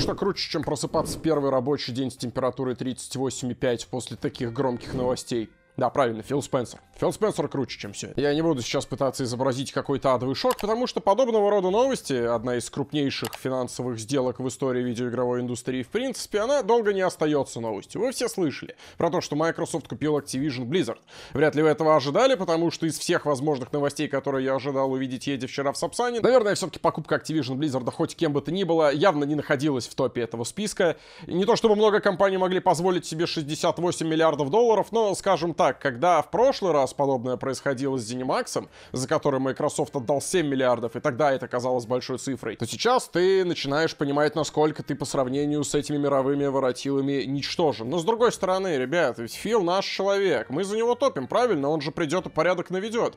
Что круче, чем просыпаться в первый рабочий день с температурой 38,5 после таких громких новостей? Да, правильно, Фил Спенсер. Фил Спенсер круче, чем все. Я не буду сейчас пытаться изобразить какой-то адовый шок, потому что подобного рода новости, одна из крупнейших финансовых сделок в истории видеоигровой индустрии в принципе, она долго не остается новостью. Вы все слышали про то, что Microsoft купил Activision Blizzard. Вряд ли вы этого ожидали, потому что из всех возможных новостей, которые я ожидал увидеть, едя вчера в Сапсане, наверное, все-таки покупка Activision Blizzard хоть кем бы то ни было явно не находилась в топе этого списка. Не то чтобы много компаний могли позволить себе 68 миллиардов долларов, но, скажем так, так, когда в прошлый раз подобное происходило с ZeniMax, за который Microsoft отдал 7 миллиардов, и тогда это казалось большой цифрой, то сейчас ты начинаешь понимать, насколько ты по сравнению с этими мировыми воротилами ничтожен. Но с другой стороны, ребят, ведь Фил наш человек, мы за него топим, правильно? Он же придет и порядок наведет.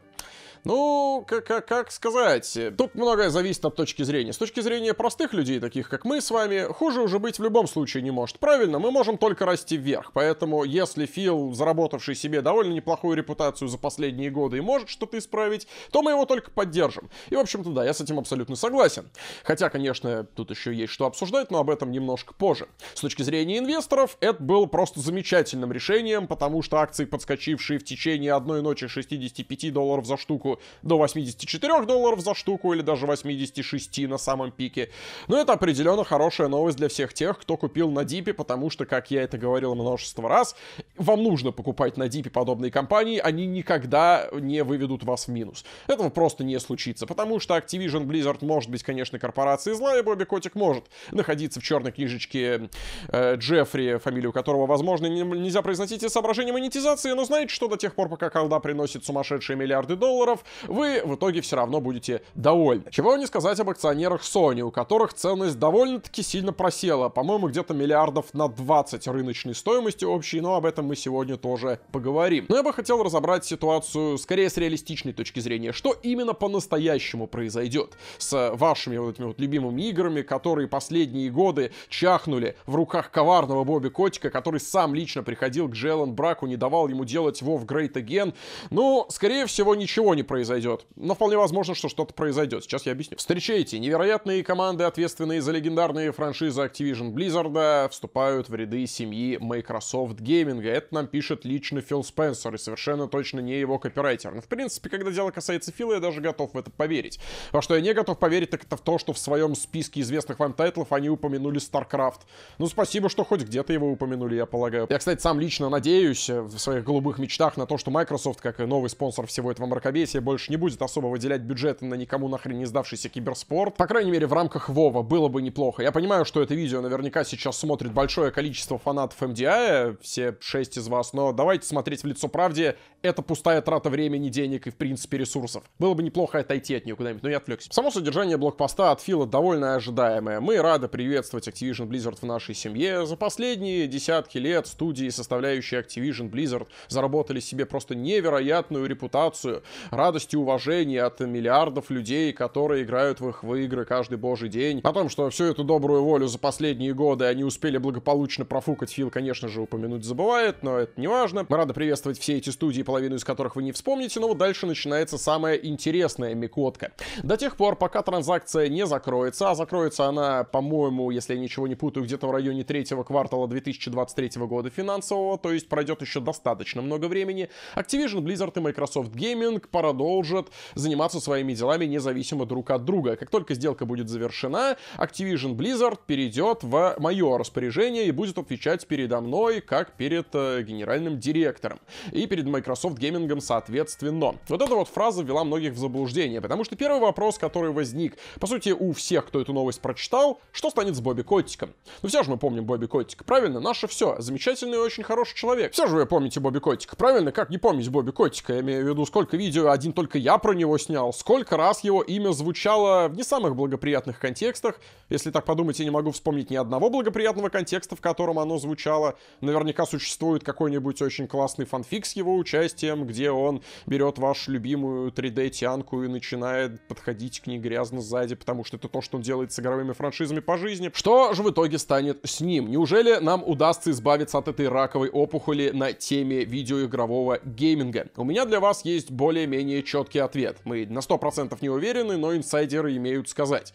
Ну, как, как, сказать, э, тут многое зависит от точки зрения. С точки зрения простых людей, таких как мы с вами, хуже уже быть в любом случае не может. Правильно, мы можем только расти вверх, поэтому если Фил, заработавший себе довольно неплохую репутацию за последние годы и может что-то исправить, то мы его только поддержим. И, в общем-то, да, я с этим абсолютно согласен. Хотя, конечно, тут еще есть что обсуждать, но об этом немножко позже. С точки зрения инвесторов, это было просто замечательным решением, потому что акции, подскочившие в течение одной ночи 65 долларов за штуку, штуку до 84 долларов за штуку или даже 86 на самом пике. Но это определенно хорошая новость для всех тех, кто купил на Дипе, потому что, как я это говорил множество раз, вам нужно покупать на Дипе подобные компании, они никогда не выведут вас в минус. Этого просто не случится, потому что Activision Blizzard может быть, конечно, корпорацией зла, и Бобби Котик может находиться в черной книжечке э, Джеффри, фамилию которого, возможно, не, нельзя произносить из соображения монетизации, но знаете что, до тех пор, пока колда приносит сумасшедшие миллиарды долларов, акционеров, вы в итоге все равно будете довольны. Чего не сказать об акционерах Sony, у которых ценность довольно-таки сильно просела, по-моему, где-то миллиардов на 20 рыночной стоимости общей, но об этом мы сегодня тоже поговорим. Но я бы хотел разобрать ситуацию скорее с реалистичной точки зрения, что именно по-настоящему произойдет с вашими вот этими вот любимыми играми, которые последние годы чахнули в руках коварного Бобби Котика, который сам лично приходил к Джеллен Браку, не давал ему делать Вов Great Again. Ну, скорее всего, ничего не произойдет. Но вполне возможно, что что-то произойдет. Сейчас я объясню. Встречайте, невероятные команды, ответственные за легендарные франшизы Activision Blizzard, вступают в ряды семьи Microsoft Gaming. Это нам пишет лично Фил Спенсер, и совершенно точно не его копирайтер. Но, ну, в принципе, когда дело касается Фила, я даже готов в это поверить. Во что я не готов поверить, так это в то, что в своем списке известных вам тайтлов они упомянули StarCraft. Ну, спасибо, что хоть где-то его упомянули, я полагаю. Я, кстати, сам лично надеюсь э, в своих голубых мечтах на то, что Microsoft, как и новый спонсор всего этого мракобесия, комиссия больше не будет особо выделять бюджеты на никому нахрен не сдавшийся киберспорт. По крайней мере, в рамках Вова было бы неплохо. Я понимаю, что это видео наверняка сейчас смотрит большое количество фанатов MDI, а, все шесть из вас, но давайте смотреть в лицо правде. Это пустая трата времени, денег и, в принципе, ресурсов. Было бы неплохо отойти от нее куда-нибудь, но я отвлекся. Само содержание блокпоста от Фила довольно ожидаемое. Мы рады приветствовать Activision Blizzard в нашей семье. За последние десятки лет студии, составляющие Activision Blizzard, заработали себе просто невероятную репутацию. Рады радость и уважение от миллиардов людей, которые играют в их в игры каждый божий день. О том, что всю эту добрую волю за последние годы они успели благополучно профукать, Фил, конечно же, упомянуть забывает, но это не важно. Мы рады приветствовать все эти студии, половину из которых вы не вспомните, но вот дальше начинается самая интересная Микотка. До тех пор, пока транзакция не закроется, а закроется она, по-моему, если я ничего не путаю, где-то в районе третьего квартала 2023 года финансового, то есть пройдет еще достаточно много времени, Activision, Blizzard и Microsoft Gaming парад продолжат заниматься своими делами независимо друг от друга. Как только сделка будет завершена, Activision Blizzard перейдет в мое распоряжение и будет отвечать передо мной, как перед э, генеральным директором. И перед Microsoft Gaming, соответственно. Вот эта вот фраза ввела многих в заблуждение, потому что первый вопрос, который возник, по сути, у всех, кто эту новость прочитал, что станет с Бобби Котиком? Ну все же мы помним Бобби Котик, правильно? Наше все. Замечательный и очень хороший человек. Все же вы помните Бобби Котик, правильно? Как не помнить Бобби Котика? Я имею в виду, сколько видео один не только я про него снял, сколько раз его имя звучало в не самых благоприятных контекстах. Если так подумать, я не могу вспомнить ни одного благоприятного контекста, в котором оно звучало. Наверняка существует какой-нибудь очень классный фанфик с его участием, где он берет вашу любимую 3D-тянку и начинает подходить к ней грязно сзади, потому что это то, что он делает с игровыми франшизами по жизни. Что же в итоге станет с ним? Неужели нам удастся избавиться от этой раковой опухоли на теме видеоигрового гейминга? У меня для вас есть более-менее четкий ответ. Мы на 100% не уверены, но инсайдеры имеют сказать.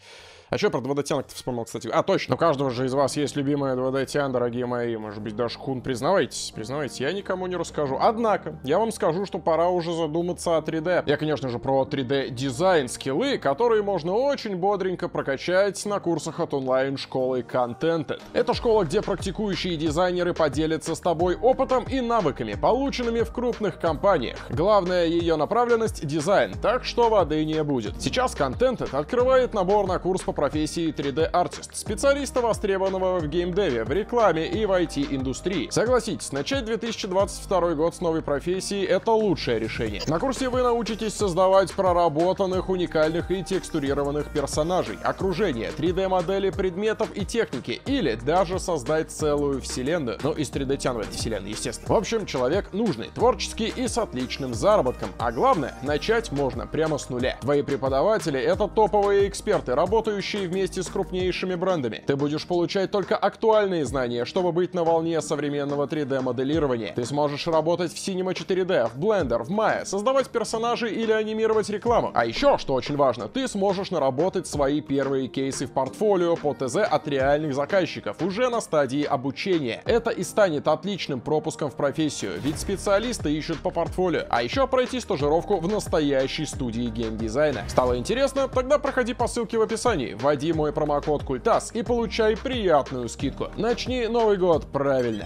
А что про 2D Тиан вспомнил, кстати? А, точно, у каждого же из вас есть любимая 2D дорогие мои. Может быть, даже Хун, признавайтесь, признавайтесь, я никому не расскажу. Однако, я вам скажу, что пора уже задуматься о 3D. Я, конечно же, про 3D дизайн скиллы, которые можно очень бодренько прокачать на курсах от онлайн-школы Contented. Это школа, где практикующие дизайнеры поделятся с тобой опытом и навыками, полученными в крупных компаниях. Главная ее направленность — дизайн, так что воды не будет. Сейчас Contented открывает набор на курс по профессии 3D-артист, специалиста, востребованного в геймдеве, в рекламе и в IT-индустрии. Согласитесь, начать 2022 год с новой профессии — это лучшее решение. На курсе вы научитесь создавать проработанных, уникальных и текстурированных персонажей, окружение, 3D-модели предметов и техники, или даже создать целую вселенную, ну, из 3D-тян в вселенной, естественно. В общем, человек нужный, творческий и с отличным заработком, а главное, начать можно прямо с нуля. Твои преподаватели — это топовые эксперты, работающие растущие вместе с крупнейшими брендами. Ты будешь получать только актуальные знания, чтобы быть на волне современного 3D-моделирования. Ты сможешь работать в Cinema 4D, в Blender, в Maya, создавать персонажей или анимировать рекламу. А еще, что очень важно, ты сможешь наработать свои первые кейсы в портфолио по ТЗ от реальных заказчиков уже на стадии обучения. Это и станет отличным пропуском в профессию, ведь специалисты ищут по портфолио. А еще пройти стажировку в настоящей студии геймдизайна. Стало интересно? Тогда проходи по ссылке в описании. Вводи мой промокод Культас и получай приятную скидку. Начни Новый год правильно.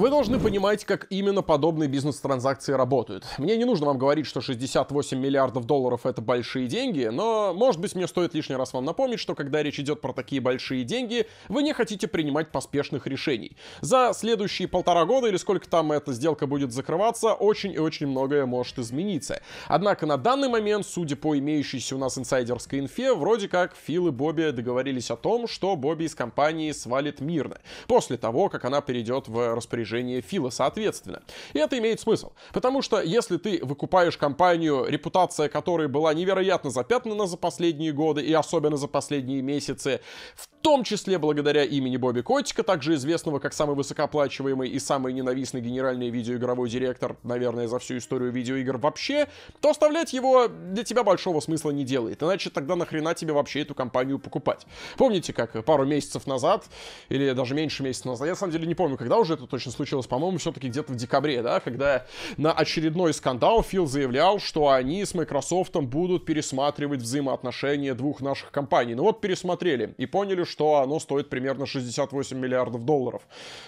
Вы должны понимать, как именно подобные бизнес-транзакции работают. Мне не нужно вам говорить, что 68 миллиардов долларов — это большие деньги, но, может быть, мне стоит лишний раз вам напомнить, что когда речь идет про такие большие деньги, вы не хотите принимать поспешных решений. За следующие полтора года или сколько там эта сделка будет закрываться, очень и очень многое может измениться. Однако на данный момент, судя по имеющейся у нас инсайдерской инфе, вроде как Фил и Бобби договорились о том, что Бобби из компании свалит мирно, после того, как она перейдет в распоряжение снижение фила соответственно. И это имеет смысл, потому что если ты выкупаешь компанию, репутация которой была невероятно запятнана за последние годы и особенно за последние месяцы, в том числе благодаря имени Бобби Котика, также известного как самый высокооплачиваемый и самый ненавистный генеральный видеоигровой директор, наверное, за всю историю видеоигр вообще, то оставлять его для тебя большого смысла не делает. Иначе тогда нахрена тебе вообще эту компанию покупать? Помните, как пару месяцев назад, или даже меньше месяца назад, я на самом деле не помню, когда уже это точно случилось, по-моему, все-таки где-то в декабре, да, когда на очередной скандал Фил заявлял, что они с Microsoft будут пересматривать взаимоотношения двух наших компаний. Ну вот пересмотрели и поняли, что оно стоит примерно 68 миллиардов долларов.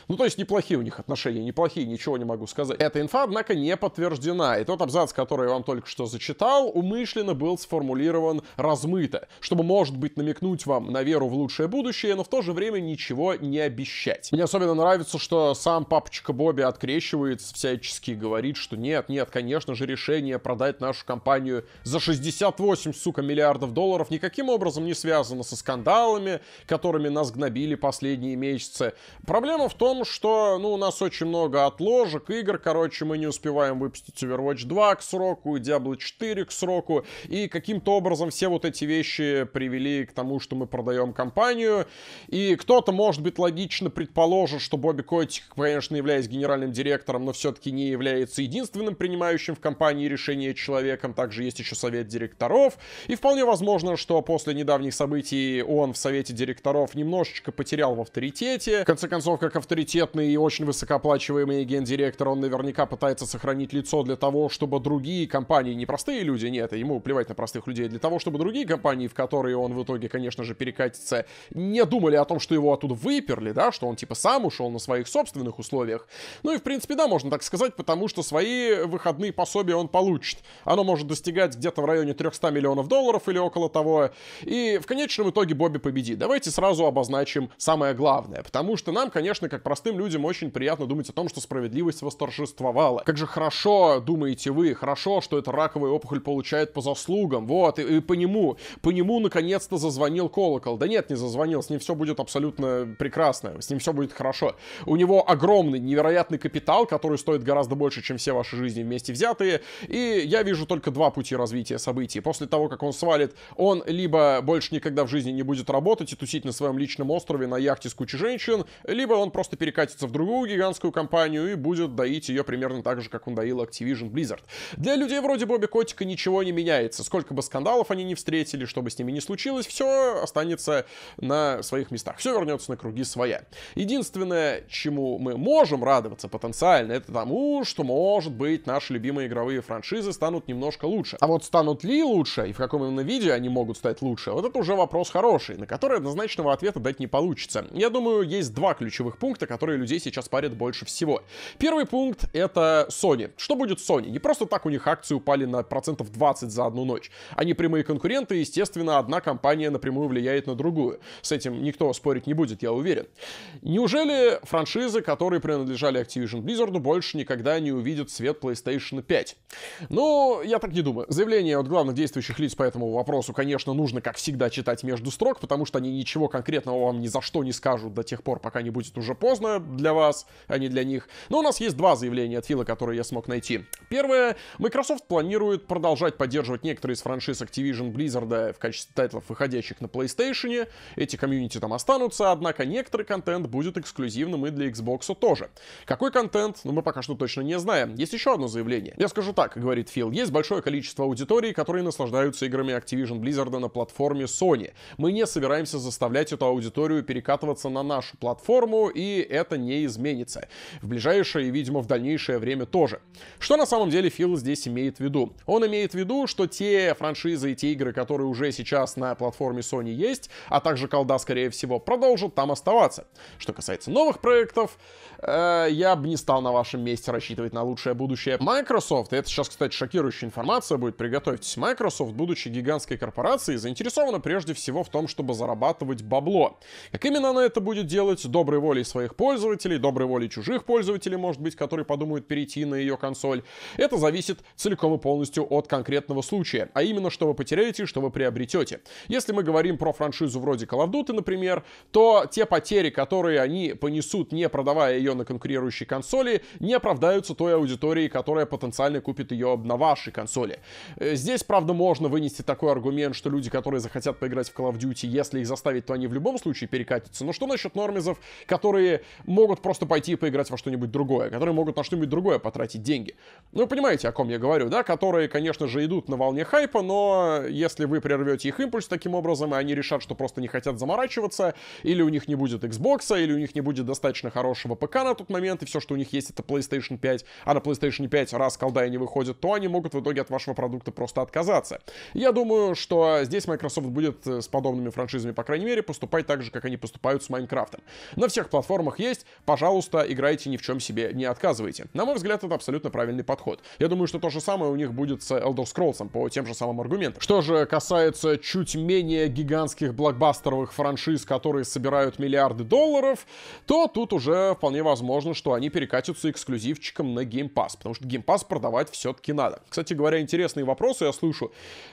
Ну, то есть неплохие у них отношения, неплохие, ничего не могу сказать. Эта инфа, однако, не подтверждена. И тот абзац, который я вам только что зачитал, умышленно был сформулирован размыто, чтобы, может быть, намекнуть вам на веру в лучшее будущее, но в то же время ничего не обещать. Мне особенно нравится, что сам папочка Бобби открещивается всячески и говорит, что нет, нет, конечно же, решение продать нашу компанию за 68, сука, миллиардов долларов никаким образом не связано со скандалами, которыми нас гнобили последние месяцы. Проблема в том, что, ну, у нас очень много отложек, игр, короче, мы не успеваем выпустить Overwatch 2 к сроку, Diablo 4 к сроку, и каким-то образом все вот эти вещи привели к тому, что мы продаем компанию, и кто-то, может быть, логично предположит, что Бобби Котик, конечно, являясь генеральным директором, но все-таки не является единственным принимающим в компании решение человеком, также есть еще совет директоров, и вполне возможно, что после недавних событий он в совете директоров директоров немножечко потерял в авторитете. В конце концов, как авторитетный и очень высокооплачиваемый гендиректор, он наверняка пытается сохранить лицо для того, чтобы другие компании, не простые люди, нет, ему плевать на простых людей, для того, чтобы другие компании, в которые он в итоге, конечно же, перекатится, не думали о том, что его оттуда выперли, да, что он типа сам ушел на своих собственных условиях. Ну и, в принципе, да, можно так сказать, потому что свои выходные пособия он получит. Оно может достигать где-то в районе 300 миллионов долларов или около того. И в конечном итоге Бобби победит. Давайте сразу обозначим самое главное. Потому что нам, конечно, как простым людям очень приятно думать о том, что справедливость восторжествовала. Как же хорошо, думаете вы, хорошо, что эта раковая опухоль получает по заслугам. Вот, и, и по нему, по нему наконец-то зазвонил колокол. Да нет, не зазвонил, с ним все будет абсолютно прекрасно, с ним все будет хорошо. У него огромный, невероятный капитал, который стоит гораздо больше, чем все ваши жизни вместе взятые. И я вижу только два пути развития событий. После того, как он свалит, он либо больше никогда в жизни не будет работать и тусить сидеть на своем личном острове на яхте с кучей женщин, либо он просто перекатится в другую гигантскую компанию и будет доить ее примерно так же, как он доил Activision Blizzard. Для людей вроде Бобби Котика ничего не меняется. Сколько бы скандалов они не встретили, что бы с ними не случилось, все останется на своих местах. Все вернется на круги своя. Единственное, чему мы можем радоваться потенциально, это тому, что, может быть, наши любимые игровые франшизы станут немножко лучше. А вот станут ли лучше и в каком именно виде они могут стать лучше, вот это уже вопрос хороший, на который однозначно точного ответа дать не получится. Я думаю, есть два ключевых пункта, которые людей сейчас парят больше всего. Первый пункт — это Sony. Что будет с Sony? Не просто так у них акции упали на процентов 20 за одну ночь. Они прямые конкуренты, и, естественно, одна компания напрямую влияет на другую. С этим никто спорить не будет, я уверен. Неужели франшизы, которые принадлежали Activision Blizzard, больше никогда не увидят свет PlayStation 5? Ну, я так не думаю. Заявление от главных действующих лиц по этому вопросу, конечно, нужно, как всегда, читать между строк, потому что они ничего ничего конкретного вам ни за что не скажут до тех пор, пока не будет уже поздно для вас, а не для них. Но у нас есть два заявления от Фила, которые я смог найти. Первое. Microsoft планирует продолжать поддерживать некоторые из франшиз Activision Blizzard в качестве тайтлов, выходящих на PlayStation. Эти комьюнити там останутся, однако некоторый контент будет эксклюзивным и для Xbox тоже. Какой контент, ну мы пока что точно не знаем. Есть еще одно заявление. Я скажу так, говорит Фил, есть большое количество аудитории, которые наслаждаются играми Activision Blizzard на платформе Sony. Мы не собираемся заставлять заставлять эту аудиторию перекатываться на нашу платформу, и это не изменится. В ближайшее и, видимо, в дальнейшее время тоже. Что на самом деле Фил здесь имеет в виду? Он имеет в виду, что те франшизы и те игры, которые уже сейчас на платформе Sony есть, а также колда, скорее всего, продолжат там оставаться. Что касается новых проектов, э, я бы не стал на вашем месте рассчитывать на лучшее будущее. Microsoft, это сейчас, кстати, шокирующая информация будет, приготовьтесь. Microsoft, будучи гигантской корпорацией, заинтересована прежде всего в том, чтобы зарабатывать зарабатывать бабло. Как именно она это будет делать? Доброй волей своих пользователей, доброй волей чужих пользователей, может быть, которые подумают перейти на ее консоль. Это зависит целиком и полностью от конкретного случая, а именно, что вы потеряете, что вы приобретете. Если мы говорим про франшизу вроде Call of Duty, например, то те потери, которые они понесут, не продавая ее на конкурирующей консоли, не оправдаются той аудитории, которая потенциально купит ее на вашей консоли. Э, здесь, правда, можно вынести такой аргумент, что люди, которые захотят поиграть в Call of Duty, если их заставить говорит, то они в любом случае перекатятся. Но что насчет нормизов, которые могут просто пойти и поиграть во что-нибудь другое, которые могут на что-нибудь другое потратить деньги? Ну, вы понимаете, о ком я говорю, да? Которые, конечно же, идут на волне хайпа, но если вы прервете их импульс таким образом, и они решат, что просто не хотят заморачиваться, или у них не будет Xbox, или у них не будет достаточно хорошего ПК на тот момент, и все, что у них есть, это PlayStation 5, а на PlayStation 5 раз колда и не выходит, то они могут в итоге от вашего продукта просто отказаться. Я думаю, что здесь Microsoft будет э, с подобными франшизами, по крайней мере, мере поступать так же, как они поступают с Майнкрафтом. На всех платформах есть, пожалуйста, играйте ни в чем себе не отказывайте. На мой взгляд, это абсолютно правильный подход. Я думаю, что то же самое у них будет с Elder Scrolls по тем же самым аргументам. Что же касается чуть менее гигантских блокбастеровых франшиз, которые собирают миллиарды долларов, то тут уже вполне возможно, что они перекатятся эксклюзивчиком на Game Pass, потому что Game Pass продавать все-таки надо. Кстати говоря, интересные вопросы я слышу.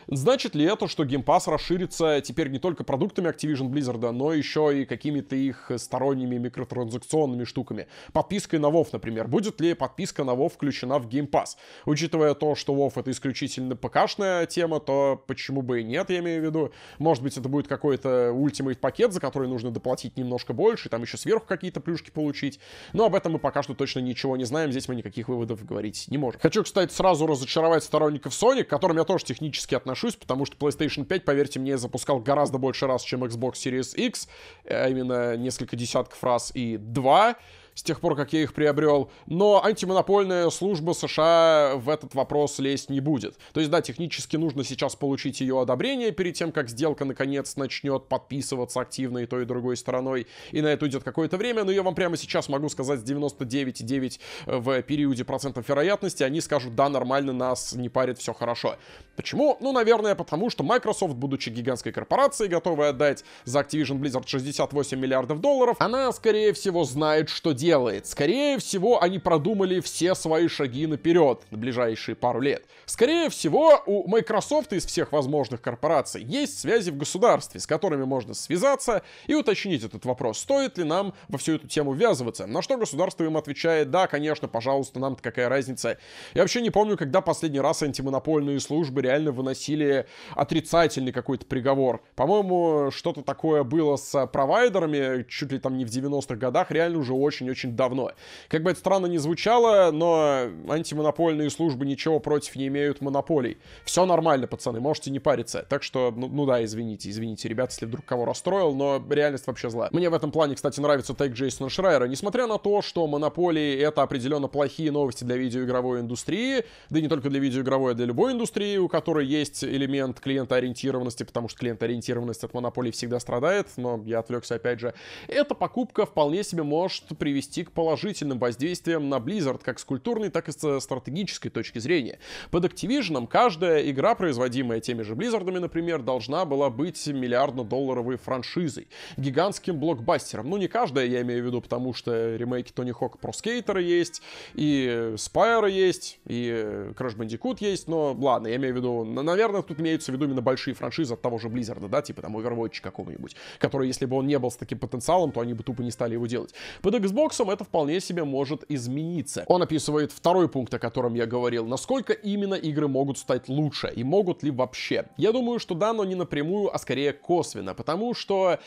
Значит ли это, что Game Pass расширится теперь не только продуктами Activision Activision Blizzard, но еще и какими-то их сторонними микротранзакционными штуками. Подпиской на WoW, например. Будет ли подписка на WoW включена в Game Pass? Учитывая то, что WoW это исключительно ПКшная тема, то почему бы и нет, я имею в виду. Может быть, это будет какой-то Ultimate пакет, за который нужно доплатить немножко больше, там еще сверху какие-то плюшки получить. Но об этом мы пока что точно ничего не знаем, здесь мы никаких выводов говорить не можем. Хочу, кстати, сразу разочаровать сторонников Sony, к которым я тоже технически отношусь, потому что PlayStation 5, поверьте мне, запускал гораздо больше раз, чем Xbox Series X, а именно несколько десятков раз и два с тех пор, как я их приобрел. Но антимонопольная служба США в этот вопрос лезть не будет. То есть, да, технически нужно сейчас получить ее одобрение перед тем, как сделка наконец начнет подписываться активно и той, и другой стороной. И на это уйдет какое-то время, но я вам прямо сейчас могу сказать с 99,9 э, в периоде процентов вероятности, они скажут, да, нормально, нас не парит, все хорошо. Почему? Ну, наверное, потому что Microsoft, будучи гигантской корпорацией, готовая отдать за Activision Blizzard 68 миллиардов долларов, она, скорее всего, знает, что делать делает. Скорее всего, они продумали все свои шаги наперед на ближайшие пару лет. Скорее всего, у Microsoft из всех возможных корпораций есть связи в государстве, с которыми можно связаться и уточнить этот вопрос, стоит ли нам во всю эту тему ввязываться. На что государство им отвечает, да, конечно, пожалуйста, нам-то какая разница. Я вообще не помню, когда последний раз антимонопольные службы реально выносили отрицательный какой-то приговор. По-моему, что-то такое было с провайдерами, чуть ли там не в 90-х годах, реально уже очень-очень очень давно. Как бы это странно не звучало, но антимонопольные службы ничего против не имеют монополий. Все нормально, пацаны, можете не париться. Так что, ну, ну да, извините, извините, ребят, если вдруг кого расстроил, но реальность вообще злая. Мне в этом плане, кстати, нравится тейк Джейсона Шрайера. Несмотря на то, что монополии — это определенно плохие новости для видеоигровой индустрии, да и не только для видеоигровой, а для любой индустрии, у которой есть элемент клиентоориентированности, потому что клиентоориентированность от монополий всегда страдает, но я отвлекся опять же. Эта покупка вполне себе может привести привести к положительным воздействиям на Blizzard как с культурной, так и с э, стратегической точки зрения. Под Activision каждая игра, производимая теми же Blizzard, например, должна была быть миллиардно-долларовой франшизой, гигантским блокбастером. Ну, не каждая, я имею в виду, потому что ремейки Тони Хок про скейтера есть, и Spire есть, и э, Crash Bandicoot есть, но ладно, я имею в виду, наверное, тут имеются в виду именно большие франшизы от того же Blizzard, да, типа там Overwatch какого-нибудь, который, если бы он не был с таким потенциалом, то они бы тупо не стали его делать. Под Xbox Фоксом это вполне себе может измениться. Он описывает второй пункт, о котором я говорил, насколько именно игры могут стать лучше и могут ли вообще. Я думаю, что да, но не напрямую, а скорее косвенно, потому что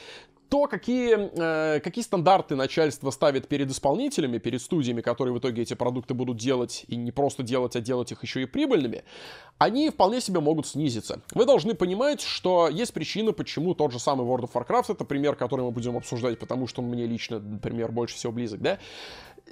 то, какие, э, какие стандарты начальство ставит перед исполнителями, перед студиями, которые в итоге эти продукты будут делать, и не просто делать, а делать их еще и прибыльными, они вполне себе могут снизиться. Вы должны понимать, что есть причина, почему тот же самый World of Warcraft, это пример, который мы будем обсуждать, потому что он мне лично, например, больше всего близок, да,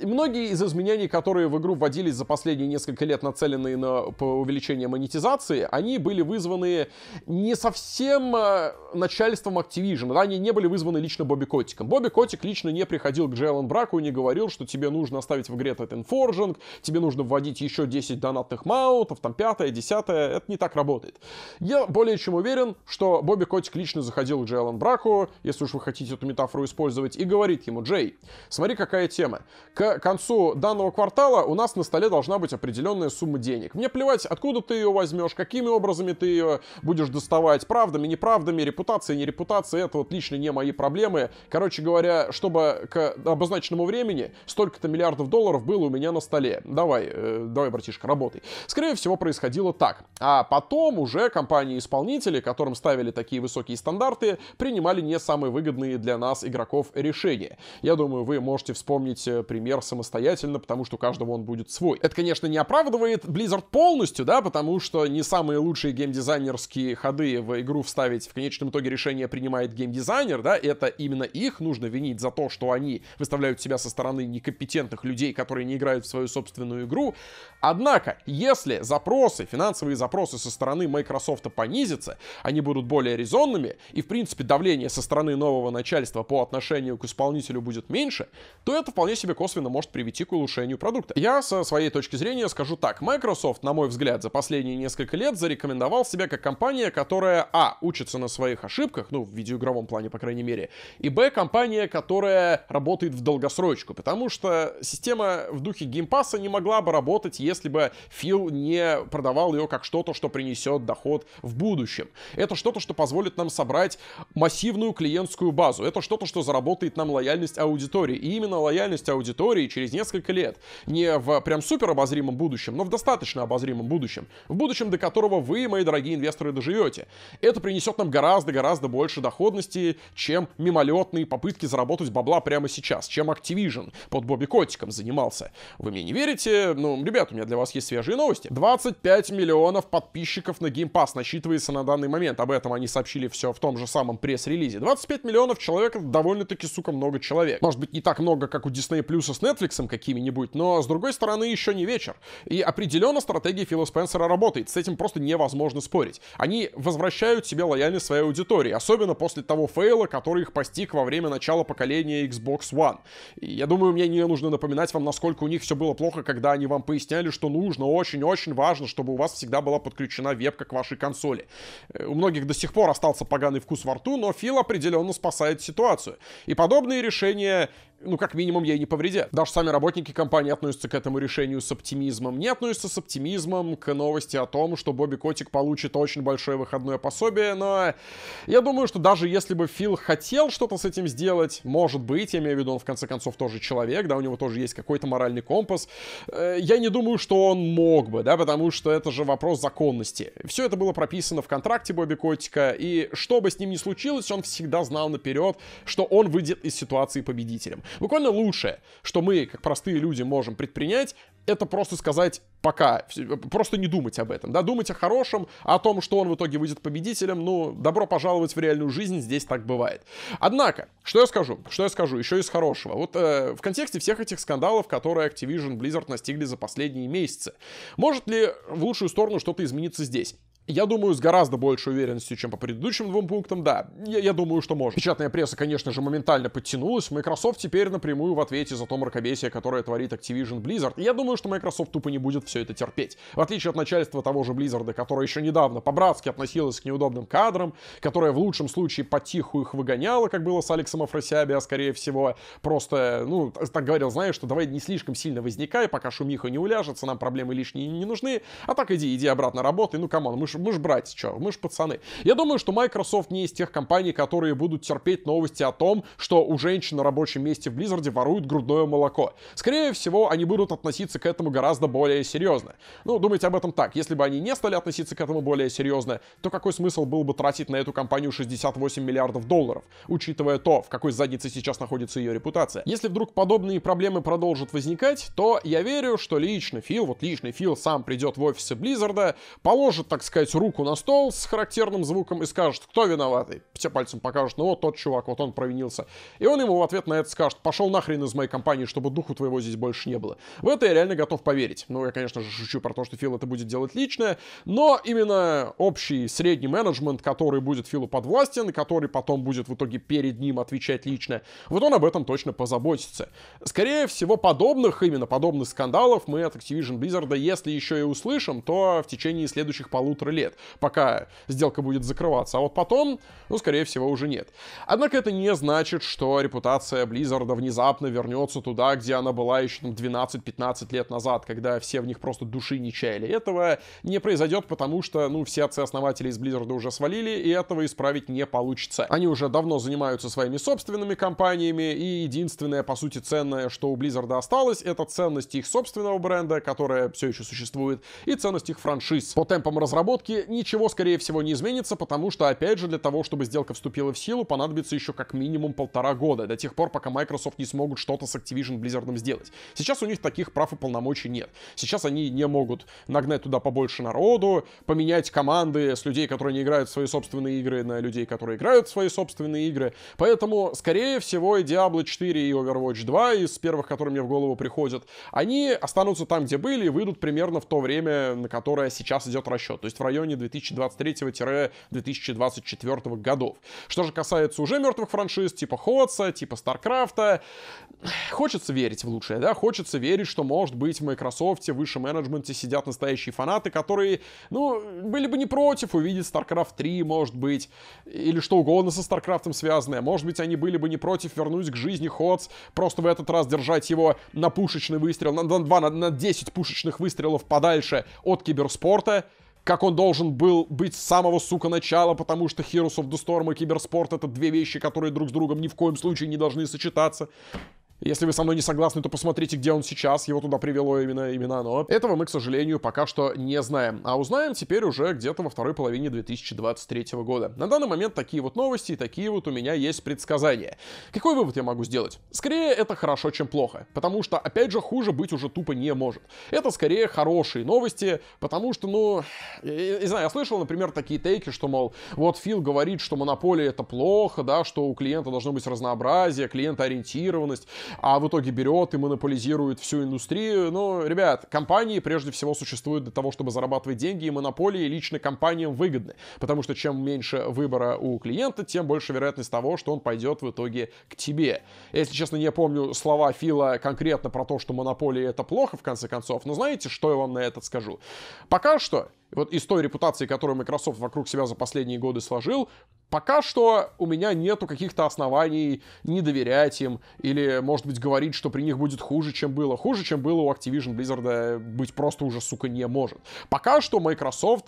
Многие из изменений, которые в игру вводились за последние несколько лет, нацеленные на увеличение монетизации, они были вызваны не совсем э, начальством Activision, да, они не были вызваны лично Бобби Котиком. Бобби Котик лично не приходил к Джейлон Браку и не говорил, что тебе нужно оставить в игре этот инфоржинг, тебе нужно вводить еще 10 донатных маунтов, там пятое, десятое, это не так работает. Я более чем уверен, что Бобби Котик лично заходил к Джейлон Браку, если уж вы хотите эту метафору использовать, и говорит ему, Джей, смотри, какая тема. К к концу данного квартала у нас на столе должна быть определенная сумма денег. Мне плевать, откуда ты ее возьмешь, какими образами ты ее будешь доставать, правдами, неправдами, репутация, не репутация, это вот лично не мои проблемы. Короче говоря, чтобы к обозначенному времени столько-то миллиардов долларов было у меня на столе. Давай, э, давай, братишка, работай. Скорее всего, происходило так. А потом уже компании-исполнители, которым ставили такие высокие стандарты, принимали не самые выгодные для нас игроков решения. Я думаю, вы можете вспомнить э, пример пример самостоятельно, потому что у каждого он будет свой. Это, конечно, не оправдывает Blizzard полностью, да, потому что не самые лучшие геймдизайнерские ходы в игру вставить в конечном итоге решение принимает геймдизайнер, да, это именно их нужно винить за то, что они выставляют себя со стороны некомпетентных людей, которые не играют в свою собственную игру. Однако, если запросы, финансовые запросы со стороны Microsoft понизятся, они будут более резонными, и, в принципе, давление со стороны нового начальства по отношению к исполнителю будет меньше, то это вполне себе косвенно косвенно может привести к улучшению продукта. Я со своей точки зрения скажу так. Microsoft, на мой взгляд, за последние несколько лет зарекомендовал себя как компания, которая, а, учится на своих ошибках, ну, в видеоигровом плане, по крайней мере, и, б, компания, которая работает в долгосрочку, потому что система в духе геймпаса не могла бы работать, если бы Фил не продавал ее как что-то, что принесет доход в будущем. Это что-то, что позволит нам собрать массивную клиентскую базу. Это что-то, что заработает нам лояльность аудитории. И именно лояльность аудитории истории через несколько лет. Не в прям супер обозримом будущем, но в достаточно обозримом будущем. В будущем, до которого вы, мои дорогие инвесторы, доживете. Это принесет нам гораздо-гораздо больше доходности, чем мимолетные попытки заработать бабла прямо сейчас, чем Activision под Бобби Котиком занимался. Вы мне не верите? Ну, ребят, у меня для вас есть свежие новости. 25 миллионов подписчиков на Game Pass насчитывается на данный момент. Об этом они сообщили все в том же самом пресс-релизе. 25 миллионов человек довольно-таки, сука, много человек. Может быть, не так много, как у Disney Plus с Netflix какими-нибудь, но, с другой стороны, еще не вечер. И определенно стратегия Фила Спенсера работает, с этим просто невозможно спорить. Они возвращают себе лояльность своей аудитории, особенно после того фейла, который их постиг во время начала поколения Xbox One. И я думаю, мне не нужно напоминать вам, насколько у них все было плохо, когда они вам поясняли, что нужно, очень-очень важно, чтобы у вас всегда была подключена вебка к вашей консоли. Э, у многих до сих пор остался поганый вкус во рту, но Фил определенно спасает ситуацию. И подобные решения ну, как минимум, ей не повредят. Даже сами работники компании относятся к этому решению с оптимизмом. Не относятся с оптимизмом к новости о том, что Бобби Котик получит очень большое выходное пособие, но я думаю, что даже если бы Фил хотел что-то с этим сделать, может быть, я имею в виду, он в конце концов тоже человек, да, у него тоже есть какой-то моральный компас, э, я не думаю, что он мог бы, да, потому что это же вопрос законности. Все это было прописано в контракте Бобби Котика, и что бы с ним ни случилось, он всегда знал наперед, что он выйдет из ситуации победителем. Буквально лучшее, что мы, как простые люди, можем предпринять, это просто сказать пока, просто не думать об этом, да, думать о хорошем, о том, что он в итоге выйдет победителем, ну, добро пожаловать в реальную жизнь, здесь так бывает. Однако, что я скажу, что я скажу, еще из хорошего, вот э, в контексте всех этих скандалов, которые Activision Blizzard настигли за последние месяцы, может ли в лучшую сторону что-то измениться здесь? я думаю, с гораздо большей уверенностью, чем по предыдущим двум пунктам, да. Я, я думаю, что можно. Печатная пресса, конечно же, моментально подтянулась. Microsoft теперь напрямую в ответе за то мракобесие, которое творит Activision Blizzard. Я думаю, что Microsoft тупо не будет все это терпеть. В отличие от начальства того же Blizzard, которое еще недавно по-братски относилось к неудобным кадрам, которое в лучшем случае потиху их выгоняло, как было с Алексом Афросяби, а скорее всего просто, ну, так говорил, знаешь, что давай не слишком сильно возникай, пока шумиха не уляжется, нам проблемы лишние не нужны, а так иди, иди обратно работай, ну, камон, мы мы ж братья, что, мы ж пацаны. Я думаю, что Microsoft не из тех компаний, которые будут терпеть новости о том, что у женщин на рабочем месте в Blizzard воруют грудное молоко. Скорее всего, они будут относиться к этому гораздо более серьезно. Ну, думайте об этом так. Если бы они не стали относиться к этому более серьезно, то какой смысл был бы тратить на эту компанию 68 миллиардов долларов, учитывая то, в какой заднице сейчас находится ее репутация? Если вдруг подобные проблемы продолжат возникать, то я верю, что лично Фил, вот лично Фил сам придет в офисы Blizzard, положит, так сказать, сказать, руку на стол с характерным звуком и скажет, кто виноватый. Все пальцем покажут, ну вот тот чувак, вот он провинился. И он ему в ответ на это скажет, пошел нахрен из моей компании, чтобы духу твоего здесь больше не было. В это я реально готов поверить. Ну, я, конечно же, шучу про то, что Фил это будет делать личное, но именно общий средний менеджмент, который будет Филу подвластен, который потом будет в итоге перед ним отвечать лично, вот он об этом точно позаботится. Скорее всего, подобных, именно подобных скандалов мы от Activision Blizzard, если еще и услышим, то в течение следующих полутора пару лет, пока сделка будет закрываться. А вот потом, ну, скорее всего, уже нет. Однако это не значит, что репутация Близзарда внезапно вернется туда, где она была еще 12-15 ну, лет назад, когда все в них просто души не чаяли. Этого не произойдет, потому что, ну, все отцы-основатели из Близзарда уже свалили, и этого исправить не получится. Они уже давно занимаются своими собственными компаниями, и единственное, по сути, ценное, что у Близзарда осталось, это ценность их собственного бренда, которая все еще существует, и ценность их франшиз. По темпам разработки разработки ничего, скорее всего, не изменится, потому что, опять же, для того, чтобы сделка вступила в силу, понадобится еще как минимум полтора года, до тех пор, пока Microsoft не смогут что-то с Activision Blizzard сделать. Сейчас у них таких прав и полномочий нет. Сейчас они не могут нагнать туда побольше народу, поменять команды с людей, которые не играют в свои собственные игры, на людей, которые играют в свои собственные игры. Поэтому, скорее всего, и Diablo 4 и Overwatch 2, из первых, которые мне в голову приходят, они останутся там, где были, и выйдут примерно в то время, на которое сейчас идет расчет. То есть в районе 2023-2024 годов. Что же касается уже мертвых франшиз, типа Ходса, типа Старкрафта, хочется верить в лучшее, да, хочется верить, что, может быть, в Microsoft, в высшем менеджменте сидят настоящие фанаты, которые, ну, были бы не против увидеть StarCraft 3, может быть, или что угодно со StarCraft связанное, может быть, они были бы не против вернуть к жизни Ходс, просто в этот раз держать его на пушечный выстрел, на 2, на, на 10 пушечных выстрелов подальше от киберспорта, как он должен был быть с самого, сука, начала, потому что Heroes of the Storm и Киберспорт — это две вещи, которые друг с другом ни в коем случае не должны сочетаться. Если вы со мной не согласны, то посмотрите, где он сейчас. Его туда привело именно, именно оно. Этого мы, к сожалению, пока что не знаем. А узнаем теперь уже где-то во второй половине 2023 года. На данный момент такие вот новости и такие вот у меня есть предсказания. Какой вывод я могу сделать? Скорее, это хорошо, чем плохо. Потому что, опять же, хуже быть уже тупо не может. Это скорее хорошие новости, потому что, ну, не знаю, я слышал, например, такие тейки, что, мол, вот Фил говорит, что монополия это плохо, да, что у клиента должно быть разнообразие, клиентоориентированность а в итоге берет и монополизирует всю индустрию. Но, ребят, компании прежде всего существуют для того, чтобы зарабатывать деньги, и монополии лично компаниям выгодны, потому что чем меньше выбора у клиента, тем больше вероятность того, что он пойдет в итоге к тебе. Если честно, не помню слова Фила конкретно про то, что монополии это плохо, в конце концов, но знаете, что я вам на этот скажу? Пока что вот из той репутации, которую Microsoft вокруг себя за последние годы сложил, пока что у меня нету каких-то оснований не доверять им или, может быть, говорить, что при них будет хуже, чем было. Хуже, чем было у Activision Blizzard, быть просто уже, сука, не может. Пока что Microsoft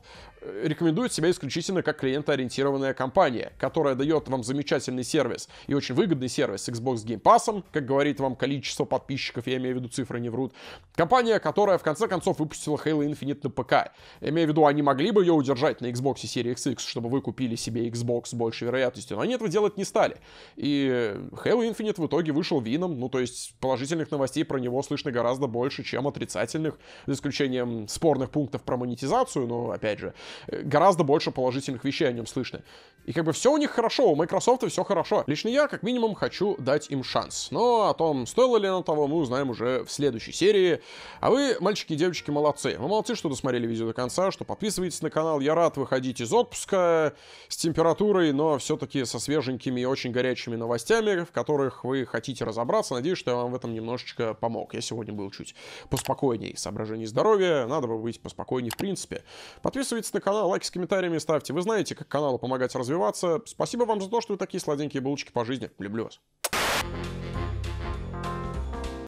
рекомендует себя исключительно как клиентоориентированная компания, которая дает вам замечательный сервис и очень выгодный сервис с Xbox Game Pass, как говорит вам количество подписчиков, я имею в виду цифры не врут. Компания, которая в конце концов выпустила Halo Infinite на ПК. Я имею в виду, они могли бы ее удержать на Xbox серии X, чтобы вы купили себе Xbox с большей вероятностью, но они этого делать не стали. И Halo Infinite в итоге вышел вином, ну то есть положительных новостей про него слышно гораздо больше, чем отрицательных, за исключением спорных пунктов про монетизацию, но опять же, Э, гораздо больше положительных вещей о нем слышно. И как бы все у них хорошо, у Microsoft все хорошо. Лично я, как минимум, хочу дать им шанс. Но о том, стоило ли оно того, мы узнаем уже в следующей серии. А вы, мальчики и девочки, молодцы. Вы молодцы, что досмотрели видео до конца, что подписываетесь на канал. Я рад выходить из отпуска с температурой, но все-таки со свеженькими и очень горячими новостями, в которых вы хотите разобраться. Надеюсь, что я вам в этом немножечко помог. Я сегодня был чуть поспокойней. соображение здоровья, надо бы быть поспокойней в принципе. Подписывайтесь на канал, лайки с комментариями ставьте. Вы знаете, как каналу помогать развиваться. Спасибо вам за то, что вы такие сладенькие булочки по жизни. Люблю вас.